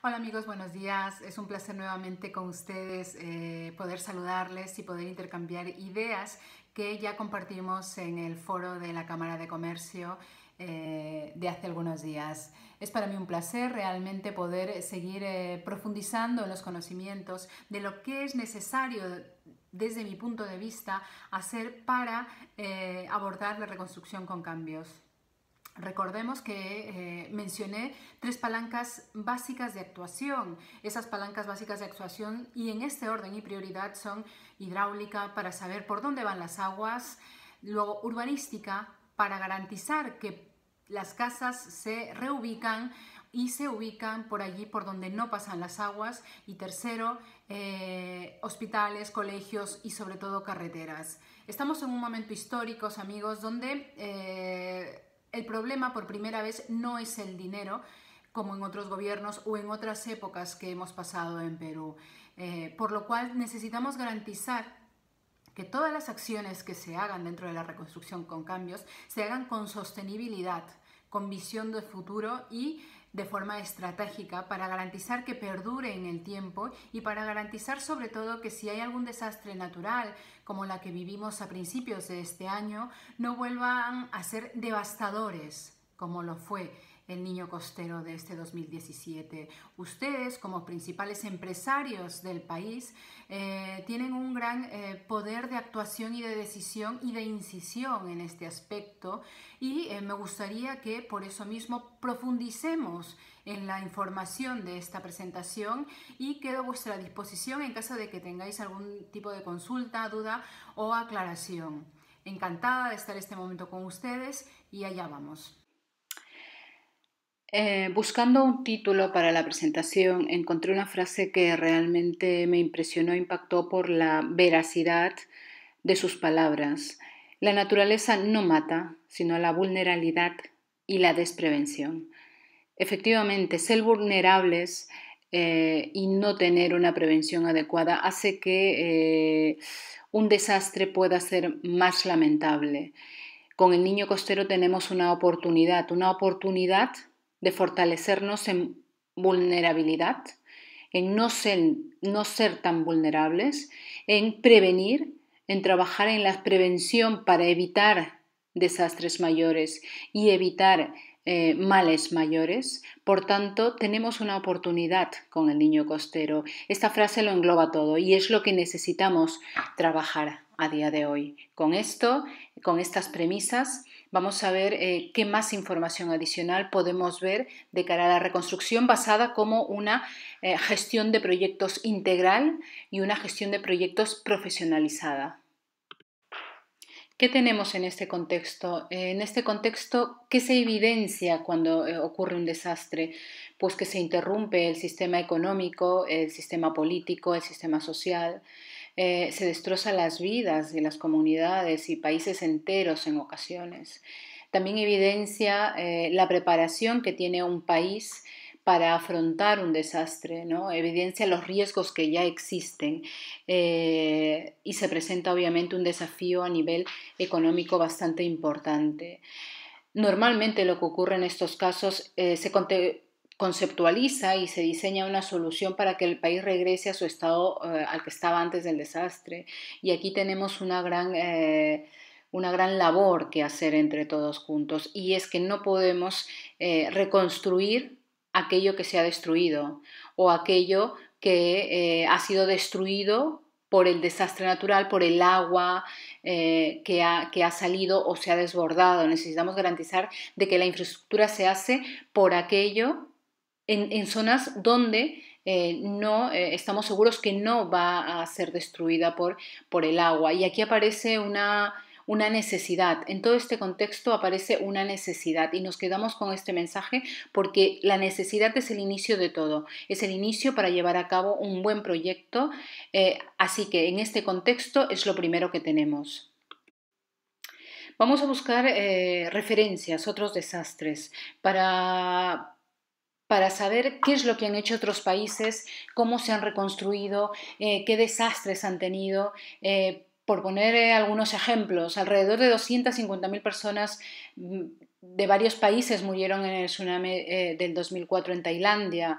Hola amigos, buenos días. Es un placer nuevamente con ustedes eh, poder saludarles y poder intercambiar ideas que ya compartimos en el foro de la Cámara de Comercio eh, de hace algunos días. Es para mí un placer realmente poder seguir eh, profundizando en los conocimientos de lo que es necesario desde mi punto de vista hacer para abordar la reconstrucción con cambios. Recordemos que eh, mencioné tres palancas básicas de actuación. Esas palancas básicas de actuación y en este orden y prioridad son hidráulica para saber por dónde van las aguas, luego urbanística para garantizar que las casas se reubican y se ubican por allí por donde no pasan las aguas y tercero, eh, hospitales, colegios y sobre todo carreteras. Estamos en un momento histórico, amigos, donde... Eh, el problema por primera vez no es el dinero, como en otros gobiernos o en otras épocas que hemos pasado en Perú. Eh, por lo cual necesitamos garantizar que todas las acciones que se hagan dentro de la reconstrucción con cambios se hagan con sostenibilidad, con visión de futuro y de forma estratégica para garantizar que perdure en el tiempo y para garantizar sobre todo que si hay algún desastre natural como la que vivimos a principios de este año, no vuelvan a ser devastadores como lo fue el niño costero de este 2017. Ustedes, como principales empresarios del país, eh, tienen un gran eh, poder de actuación y de decisión y de incisión en este aspecto y eh, me gustaría que por eso mismo profundicemos en la información de esta presentación y quedo a vuestra disposición en caso de que tengáis algún tipo de consulta, duda o aclaración. Encantada de estar este momento con ustedes y allá vamos. Eh, buscando un título para la presentación, encontré una frase que realmente me impresionó, impactó por la veracidad de sus palabras. La naturaleza no mata, sino la vulnerabilidad y la desprevención. Efectivamente, ser vulnerables eh, y no tener una prevención adecuada hace que eh, un desastre pueda ser más lamentable. Con el niño costero tenemos una oportunidad, una oportunidad de fortalecernos en vulnerabilidad, en no ser, no ser tan vulnerables, en prevenir, en trabajar en la prevención para evitar desastres mayores y evitar eh, males mayores. Por tanto, tenemos una oportunidad con el niño costero. Esta frase lo engloba todo y es lo que necesitamos trabajar a día de hoy. Con esto, con estas premisas, Vamos a ver eh, qué más información adicional podemos ver de cara a la reconstrucción basada como una eh, gestión de proyectos integral y una gestión de proyectos profesionalizada. ¿Qué tenemos en este contexto? Eh, en este contexto, ¿qué se evidencia cuando ocurre un desastre? Pues que se interrumpe el sistema económico, el sistema político, el sistema social, eh, se destroza las vidas de las comunidades y países enteros en ocasiones. También evidencia eh, la preparación que tiene un país para afrontar un desastre, ¿no? evidencia los riesgos que ya existen eh, y se presenta obviamente un desafío a nivel económico bastante importante. Normalmente lo que ocurre en estos casos se, conceptualiza y se diseña una solución para que el país regrese a su estado eh, al que estaba antes del desastre. Y aquí tenemos una gran... Eh, una gran labor que hacer entre todos juntos y es que no podemos eh, reconstruir aquello que se ha destruido o aquello que ha sido destruido por el desastre natural, por el agua que, ha, que, ha, salido o se ha desbordado. Necesitamos garantizar de que la infraestructura se hace por aquello en, zonas donde eh, no eh, estamos seguros que no va a ser destruida por, por el agua. Y aquí aparece una, una necesidad. En todo este contexto aparece una necesidad y nos quedamos con este mensaje porque la necesidad es el inicio de todo, es el inicio para llevar a cabo un buen proyecto, eh, así que en este contexto es lo primero que tenemos. Vamos a buscar referencias, otros desastres, para, para saber qué es lo que han hecho otros países, cómo se han reconstruido, eh, qué desastres han tenido. Eh, por poner eh, algunos ejemplos, alrededor de 250.000 personas mm, de varios países murieron en el tsunami del 2004 en Tailandia.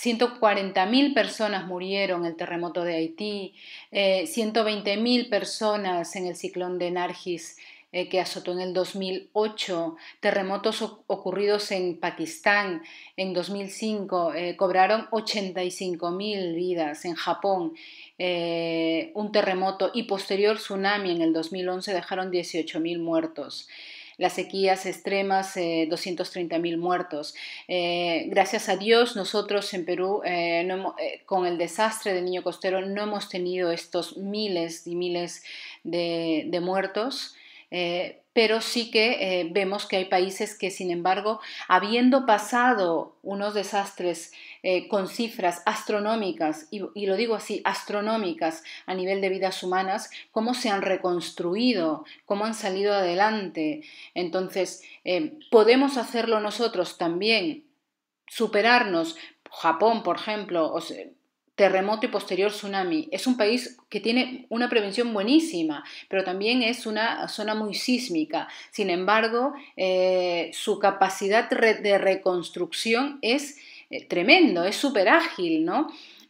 140.000 personas murieron en el terremoto de Haití, 120.000 personas en el ciclón de Nargis eh, que azotó en el 2008, terremotos ocurridos en Pakistán en 2005 eh, cobraron 85.000 vidas, en Japón eh, un terremoto y posterior tsunami en el 2011 dejaron 18.000 muertos las sequías extremas, eh, 230.000 muertos. gracias a Dios, nosotros en Perú, con el desastre de niño costero, no hemos tenido estos miles y miles de muertos. Eh, pero sí que eh, vemos que hay países que, sin embargo, habiendo pasado unos desastres eh, con cifras astronómicas, y, y, lo digo así, astronómicas a nivel de vidas humanas, cómo se han reconstruido, cómo han salido adelante. Entonces, podemos hacerlo nosotros también, superarnos. Japón, por ejemplo, o terremoto y posterior tsunami. Es un país que tiene una prevención buenísima, pero también es una zona muy sísmica. Sin embargo, eh, su capacidad de reconstrucción es eh, tremendo, es súper ágil, ¿no?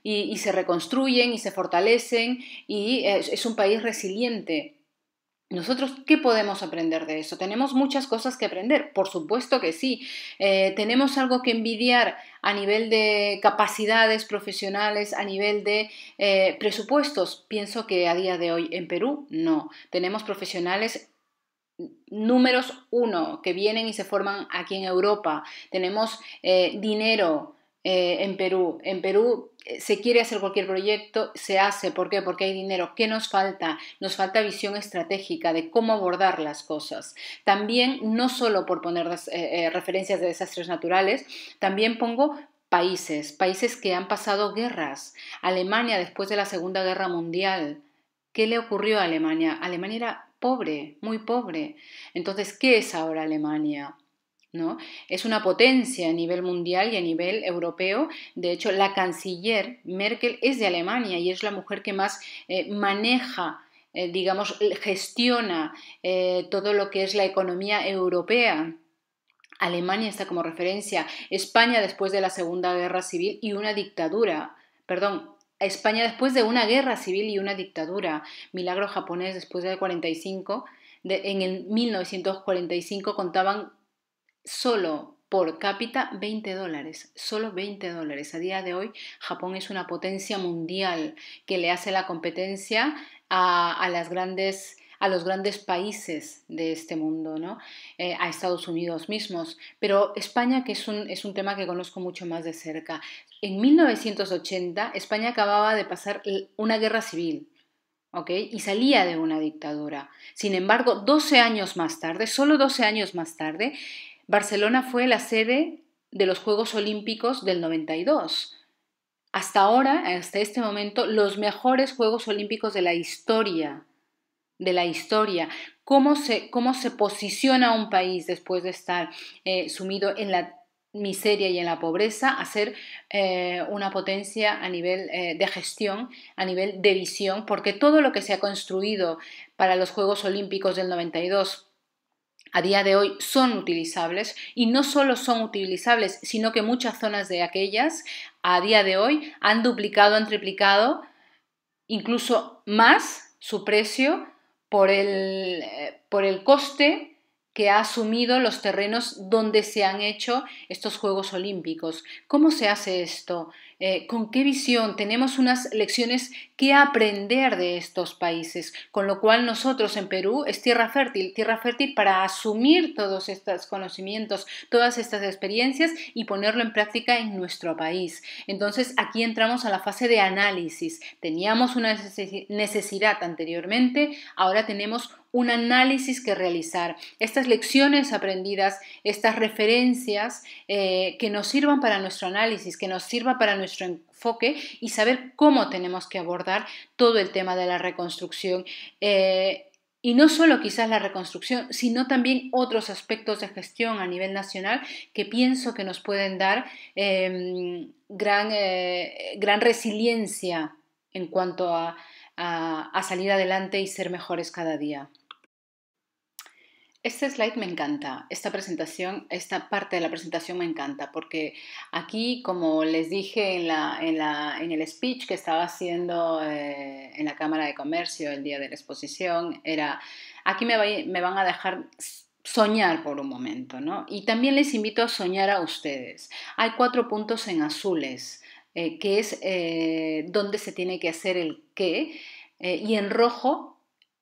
Y, se reconstruyen y se fortalecen y eh, es un país resiliente. Nosotros, ¿qué podemos aprender de eso? Tenemos muchas cosas que aprender, por supuesto que sí. Eh, tenemos algo que envidiar a nivel de capacidades profesionales, a nivel de eh, presupuestos. Pienso que a día de hoy en Perú no. Tenemos profesionales números uno que vienen y se forman aquí en Europa. Tenemos eh, dinero eh, en Perú. En Perú eh, se quiere hacer cualquier proyecto, se hace. ¿Por qué? Porque hay dinero. ¿Qué nos falta? Nos falta visión estratégica de cómo abordar las cosas. También, no solo por poner eh, referencias de desastres naturales, también pongo países, países que han pasado guerras. Alemania después de la Segunda Guerra Mundial. ¿Qué le ocurrió a Alemania? Alemania era pobre, muy pobre. Entonces, ¿qué es ahora Alemania? Es una potencia a nivel mundial y a nivel europeo. De hecho, la canciller Merkel es de Alemania y es la mujer que más eh, maneja eh, digamos, gestiona eh, todo lo que es la economía europea. Alemania está como referencia, España después de la Segunda Guerra Civil y una dictadura, perdón, España después de una guerra civil y una dictadura, milagro japonés después del 45, en el 1945 contaban solo por cápita 20 dólares, solo 20 dólares. A día de hoy Japón es una potencia mundial que le hace la competencia a, las grandes a los grandes países de este mundo, ¿no? Eh, a Estados Unidos mismos. Pero España, que es un, es un tema que conozco mucho más de cerca. En 1980, España acababa de pasar una guerra civil. ¿Okay? Y salía de una dictadura. Sin embargo, 12 años más tarde, solo 12 años más tarde, Barcelona fue la sede de los Juegos Olímpicos del 92. Hasta ahora, hasta este momento, los mejores Juegos Olímpicos de la historia. De la historia. ¿Cómo se, cómo se posiciona un país después de estar eh, sumido en la miseria y en la pobreza a ser eh, una potencia a nivel eh, de gestión, a nivel de visión, porque todo lo que se ha construido para los Juegos Olímpicos del 92 a día de hoy son utilizables y no solo son utilizables, sino que muchas zonas de aquellas a día de hoy han duplicado, han triplicado, incluso más su precio por el, eh, por el coste que ha asumido los terrenos donde se han hecho estos Juegos Olímpicos. ¿Cómo se hace esto? Eh, ¿Con qué visión? Tenemos unas lecciones qué aprender de estos países, con lo cual nosotros en Perú es tierra fértil, tierra fértil para asumir todos estos conocimientos, todas estas experiencias y ponerlo en práctica en nuestro país. Entonces aquí entramos a la fase de análisis. Teníamos una necesidad anteriormente, ahora tenemos un análisis que realizar. Estas lecciones aprendidas, estas referencias eh, que nos sirvan para nuestro análisis, que nos sirva para nuestro y saber cómo tenemos que abordar todo el tema de la reconstrucción. Eh, y no solo quizás la reconstrucción, sino también otros aspectos de gestión a nivel nacional que pienso que nos pueden dar em, eh, gran, resiliencia en cuanto a salir adelante y ser mejores cada día. Este slide me encanta, esta presentación, esta parte de la presentación me encanta, porque aquí, como les dije en, el speech que estaba haciendo eh, en la Cámara de Comercio el día de la exposición, era, aquí me, van a dejar soñar por un momento, ¿no? Y también les invito a soñar a ustedes. Hay cuatro puntos en azules, eh, que es eh, dónde se tiene que hacer el qué, y en rojo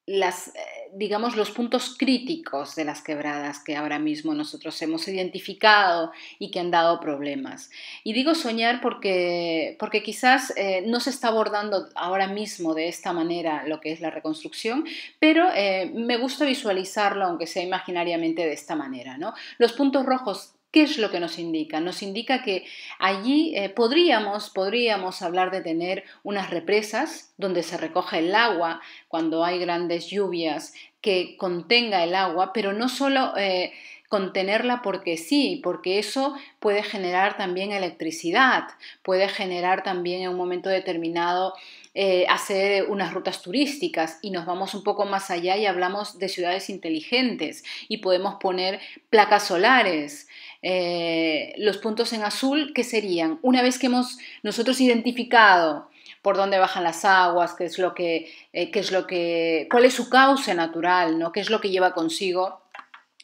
las, digamos, los puntos críticos de las quebradas que ahora mismo nosotros hemos identificado y que han dado problemas. Y digo soñar porque, porque quizás eh, no se está abordando ahora mismo de esta manera lo que es la reconstrucción, pero eh, me gusta visualizarlo, aunque sea imaginariamente, de esta manera. ¿no? Los puntos rojos ¿Qué es lo que nos indica? Nos indica que allí eh, podríamos, podríamos hablar de tener unas represas donde se recoge el agua cuando hay grandes lluvias, que contenga el agua, pero no solo eh, contenerla porque sí, porque eso puede generar también electricidad, puede generar también en un momento determinado eh, hacer unas rutas turísticas y nos vamos un poco más allá y hablamos de ciudades inteligentes y podemos poner placas solares. Eh, los puntos en azul, que serían, una vez que hemos nosotros identificado por dónde bajan las aguas, qué es lo que, eh, es lo que, cuál es su causa natural, ¿no? qué es lo que lleva consigo,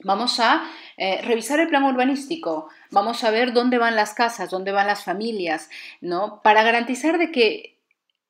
Vamos a eh, revisar el plan urbanístico, vamos a ver dónde van las casas, dónde van las familias, ¿no? Para garantizar de que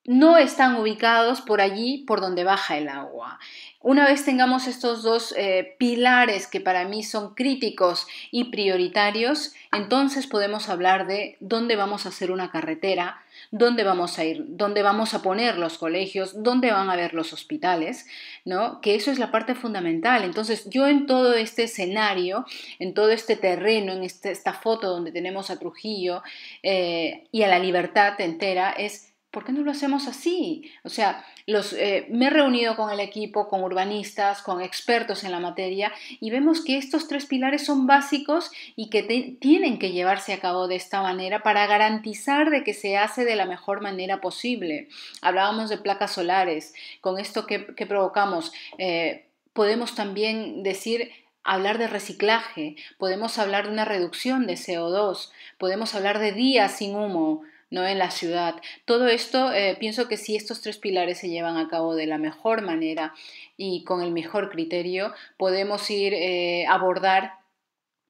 no están ubicados por allí por donde baja el agua. Una vez tengamos estos dos eh, pilares que para mí son críticos y prioritarios, entonces podemos hablar de dónde vamos a hacer una carretera, dónde vamos a ir, dónde vamos a poner los colegios, dónde van a haber los hospitales, ¿no? Que eso es la parte fundamental. Entonces, yo en todo este escenario, en todo este terreno, en este, esta foto donde tenemos a Trujillo eh, y a la libertad entera, es ¿por qué no lo hacemos así? O sea, eh, me he reunido con el equipo, con urbanistas, con expertos en la materia y vemos que estos tres pilares son básicos y que tienen que llevarse a cabo de esta manera para garantizar de que se hace de la mejor manera posible. Hablábamos de placas solares, con esto que, provocamos. Eh, podemos también decir hablar de reciclaje, podemos hablar de una reducción de CO2, podemos hablar de días sin humo, ¿no? en la ciudad. Todo esto, eh, pienso que si estos tres pilares se llevan a cabo de la mejor manera y con el mejor criterio, podemos ir a eh, abordar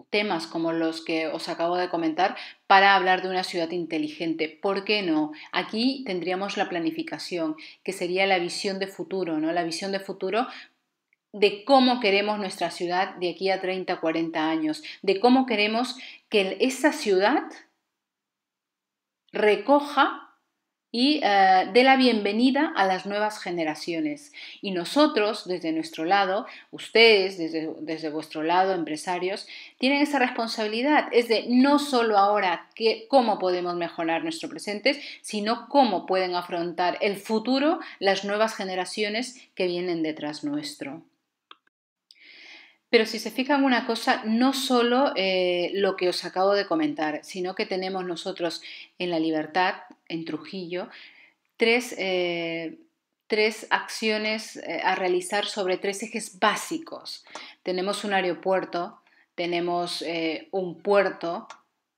temas como los que os acabo de comentar para hablar de una ciudad inteligente. ¿Por qué no? Aquí tendríamos la planificación, que sería la visión de futuro, ¿no? La visión de futuro de cómo queremos nuestra ciudad de aquí a 30, 40 años, de cómo queremos que esa ciudad recoja y eh, dé la bienvenida a las nuevas generaciones. Y nosotros, desde nuestro lado, ustedes, desde, vuestro lado, empresarios, tienen esa responsabilidad. Es de no solo ahora cómo podemos mejorar nuestro presente, sino cómo pueden afrontar el futuro las nuevas generaciones que vienen detrás nuestro. Pero si se fijan una cosa, no solo eh, lo que os acabo de comentar, sino que tenemos nosotros en La Libertad, en Trujillo, tres, eh, acciones eh, a realizar sobre tres ejes básicos. Tenemos un aeropuerto, tenemos un puerto,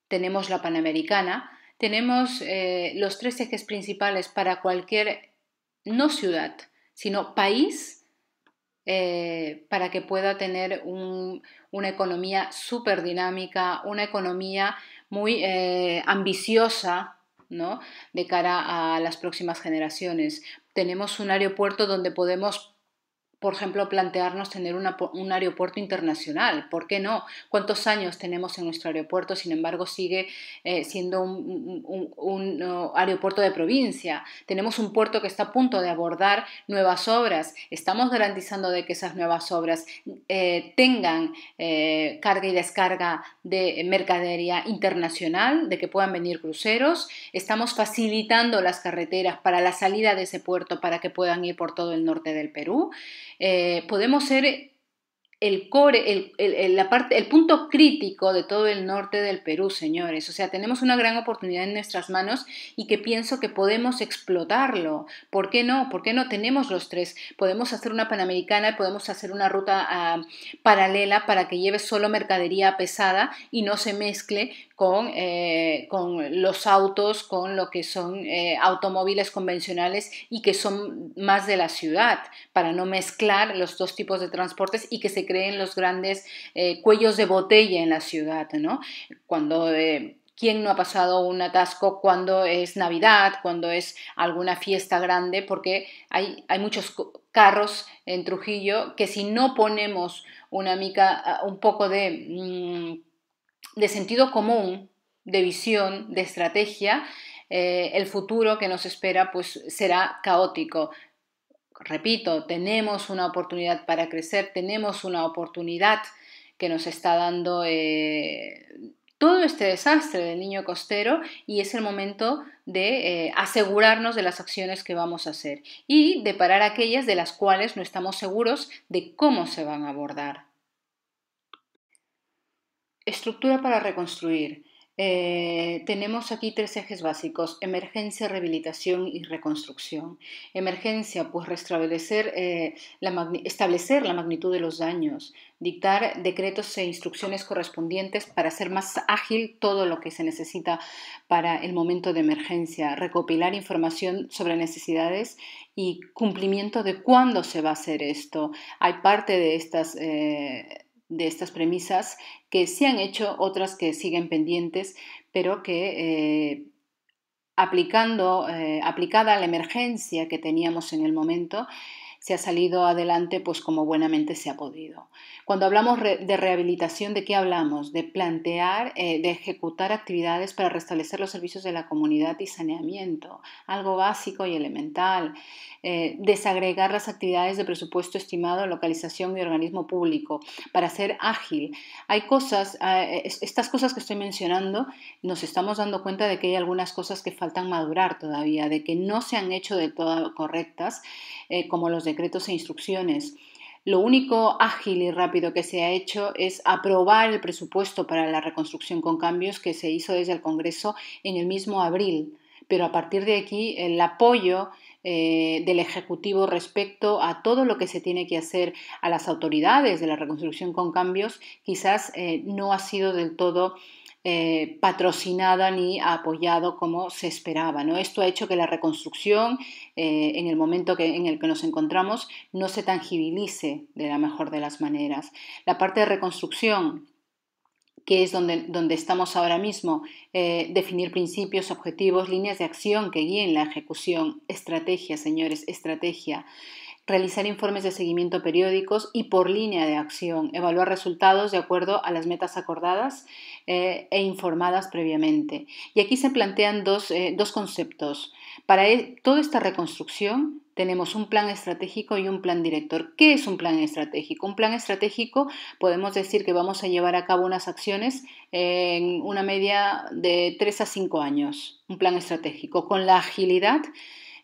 tenemos la Panamericana, tenemos los tres ejes principales para cualquier, no ciudad, sino país eh, para que pueda tener una economía súper dinámica, una economía muy eh, ambiciosa ¿no? de cara a las próximas generaciones. Tenemos un aeropuerto donde podemos por ejemplo, plantearnos tener un aeropuerto internacional. ¿Por qué no? ¿Cuántos años tenemos en nuestro aeropuerto? Sin embargo, sigue eh, siendo un, uh, aeropuerto de provincia. Tenemos un puerto que está a punto de abordar nuevas obras. Estamos garantizando de que esas nuevas obras eh, tengan eh, carga y descarga de mercadería internacional, de que puedan venir cruceros. Estamos facilitando las carreteras para la salida de ese puerto para que puedan ir por todo el norte del Perú. Eh, podemos ser el core, el, la parte, el punto crítico de todo el norte del Perú, señores. O sea, tenemos una gran oportunidad en nuestras manos y que pienso que podemos explotarlo. ¿Por qué no? ¿Por qué no tenemos los tres? Podemos hacer una panamericana, y podemos hacer una ruta ah, paralela para que lleve solo mercadería pesada y no se mezcle con, eh, con los autos, con lo que son eh, automóviles convencionales y que son más de la ciudad, para no mezclar los dos tipos de transportes y que se creen los grandes eh, cuellos de botella en la ciudad, ¿no? Cuando eh, ¿Quién no ha pasado un atasco cuando es Navidad, cuando es alguna fiesta grande? Porque hay, muchos carros en Trujillo que si no ponemos una mica, ah, un poco mm, de, sentido común, de visión, de estrategia, eh, el futuro que nos espera pues será caótico repito, tenemos una oportunidad para crecer, tenemos una oportunidad que nos está dando eh, todo este desastre del niño costero y es el momento de eh, asegurarnos de las acciones que vamos a hacer y de parar aquellas de las cuales no estamos seguros de cómo se van a abordar. Estructura para reconstruir. Eh, tenemos aquí tres ejes básicos, emergencia, rehabilitación y reconstrucción. Emergencia, pues restablecer, eh, establecer la magnitud de los daños, dictar decretos e instrucciones correspondientes para hacer más ágil todo lo que se necesita para el momento de emergencia, recopilar información sobre necesidades y cumplimiento de cuándo se va a hacer esto. Hay parte de estas... Eh, de estas premisas que se han hecho, otras que siguen pendientes, pero que eh, aplicando, eh, aplicada a la emergencia que teníamos en el momento, se ha salido adelante pues como buenamente se ha podido. Cuando hablamos de rehabilitación, ¿de qué hablamos? De plantear, eh, de ejecutar actividades para restablecer los servicios de la comunidad y saneamiento, algo básico y elemental. Eh, desagregar las actividades de presupuesto estimado, localización y organismo público para ser ágil. Hay cosas, eh, estas cosas que estoy mencionando, nos estamos dando cuenta de que hay algunas cosas que faltan madurar todavía, de que no se han hecho de todo correctas, eh, como los decretos e instrucciones. Lo único ágil y rápido que se ha hecho es aprobar el presupuesto para la reconstrucción con cambios que se hizo desde el Congreso en el mismo abril. Pero a partir de aquí el apoyo eh, del Ejecutivo respecto a todo lo que se tiene que hacer a las autoridades de la reconstrucción con cambios quizás eh, no ha sido del todo eh, patrocinada ni apoyado como se esperaba. ¿no? Esto ha hecho que la reconstrucción, en el momento que, en el que nos encontramos, no se tangibilice de la mejor de las maneras. La parte de reconstrucción que es donde, donde, estamos ahora mismo, eh, definir principios, objetivos, líneas de acción que guíen la ejecución, estrategia, señores, estrategia realizar informes de seguimiento periódicos y por línea de acción, evaluar resultados de acuerdo a las metas acordadas eh, e informadas previamente. Y aquí se plantean dos, eh, conceptos. Para e, toda esta reconstrucción tenemos un plan estratégico y un plan director. ¿Qué es un plan estratégico? Un plan estratégico podemos decir que vamos a llevar a cabo unas acciones en una media de 3 a 5 años, un plan estratégico, con la agilidad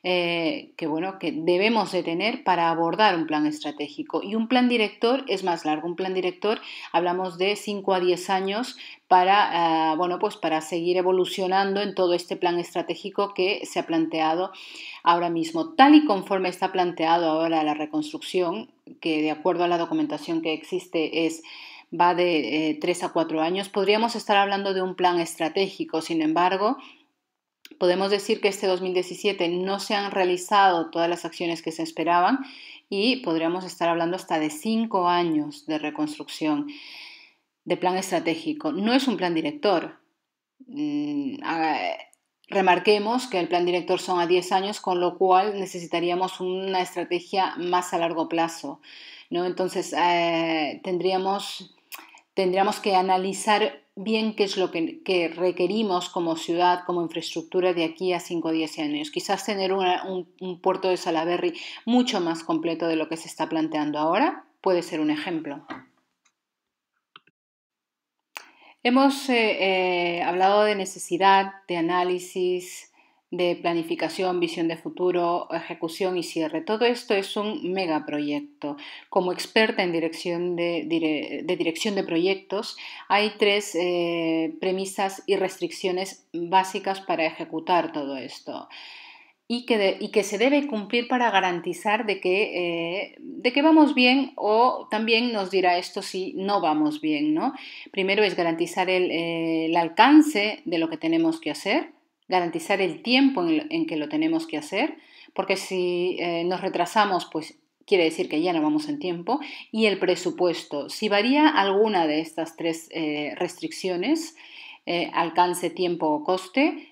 eh, que, bueno, que debemos de tener para abordar un plan estratégico. Y un plan director es más largo. Un plan director hablamos de 5 a 10 años para, ah, bueno, pues para seguir evolucionando en todo este plan estratégico que se ha planteado ahora mismo. Tal y conforme está planteado ahora la reconstrucción, que de acuerdo a la documentación que existe es va de 3 eh, a 4 años, podríamos estar hablando de un plan estratégico. Sin embargo, Podemos decir que este 2017 no se han realizado todas las acciones que se esperaban y podríamos estar hablando hasta de cinco años de reconstrucción de plan estratégico. No es un plan director. Mm, remarquemos que el plan director son a 10 años, con lo cual necesitaríamos una estrategia más a largo plazo. ¿no? Entonces, eh, tendríamos, tendríamos que analizar bien qué es lo que, requerimos como ciudad, como infraestructura de aquí a 5 o 10 años. Quizás tener un, puerto de Salaberry mucho más completo de lo que se está planteando ahora puede ser un ejemplo. Hemos eh, eh, hablado de necesidad, de análisis, de planificación, visión de futuro, ejecución y cierre. Todo esto es un megaproyecto. Como experta en dirección de, dirección de proyectos, hay tres eh, premisas y restricciones básicas para ejecutar todo esto. Y que, que, se debe cumplir para garantizar de que, eh, de que, vamos bien o también nos dirá esto si no vamos bien. ¿no? Primero es garantizar el eh, alcance de lo que tenemos que hacer, garantizar el tiempo en, que lo tenemos que hacer, porque si eh, nos retrasamos, pues quiere decir que ya no vamos en tiempo, y el presupuesto. Si varía alguna de estas tres eh, restricciones, eh, alcance, tiempo o coste,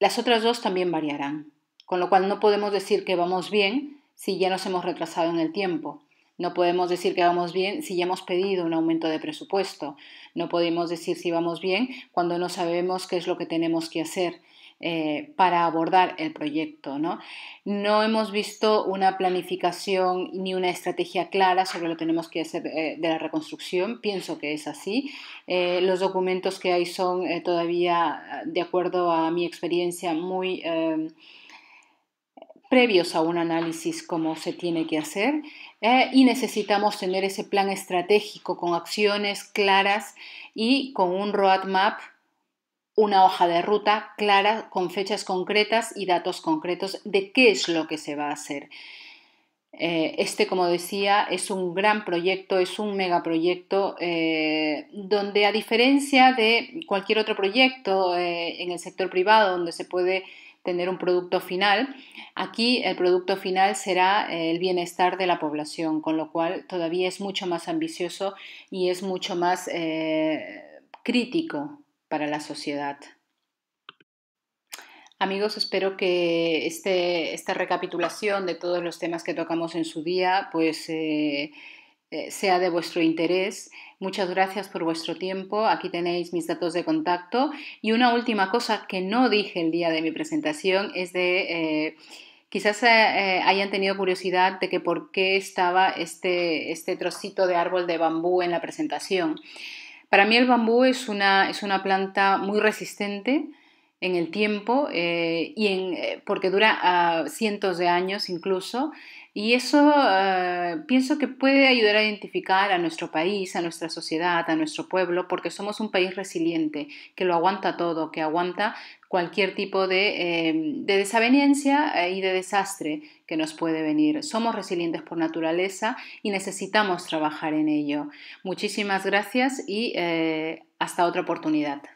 las otras dos también variarán, con lo cual no podemos decir que vamos bien si ya nos hemos retrasado en el tiempo. No podemos decir que vamos bien si ya hemos pedido un aumento de presupuesto. No podemos decir si vamos bien cuando no sabemos qué es lo que tenemos que hacer. Eh, para abordar el proyecto. ¿no? no hemos visto una planificación ni una estrategia clara sobre lo que tenemos que hacer eh, de la reconstrucción. Pienso que es así. Eh, los documentos que hay son todavía, de acuerdo a mi experiencia, muy previos a un análisis como se tiene que hacer. Eh, y necesitamos tener ese plan estratégico con acciones claras y con un roadmap, una hoja de ruta clara con fechas concretas y datos concretos de qué es lo que se va a hacer. Eh, este, como decía, es un gran proyecto, es un megaproyecto eh, donde a diferencia de cualquier otro proyecto en el sector privado donde se puede tener un producto final. Aquí el producto final será eh, el bienestar de la población, con lo cual todavía es mucho más ambicioso y es mucho más eh, crítico para la sociedad. Amigos, espero que este, esta recapitulación de todos los temas que tocamos en su día pues eh, eh, sea de vuestro interés. Muchas gracias por vuestro tiempo. Aquí tenéis mis datos de contacto. Y una última cosa que no dije el día de mi presentación es de... Eh, quizás eh, hayan tenido curiosidad de que por qué estaba este, este trocito de árbol de bambú en la presentación. Para mí el bambú es una, es una planta muy resistente en el tiempo y en, porque dura ah, cientos de años incluso. Y eso eh, pienso que puede ayudar a identificar a nuestro país, a nuestra sociedad, a nuestro pueblo, porque somos un país resiliente, que lo aguanta todo, que aguanta cualquier tipo de, eh, desaveniencia eh, y de desastre que nos puede venir. Somos resilientes por naturaleza y necesitamos trabajar en ello. Muchísimas gracias y hasta otra oportunidad.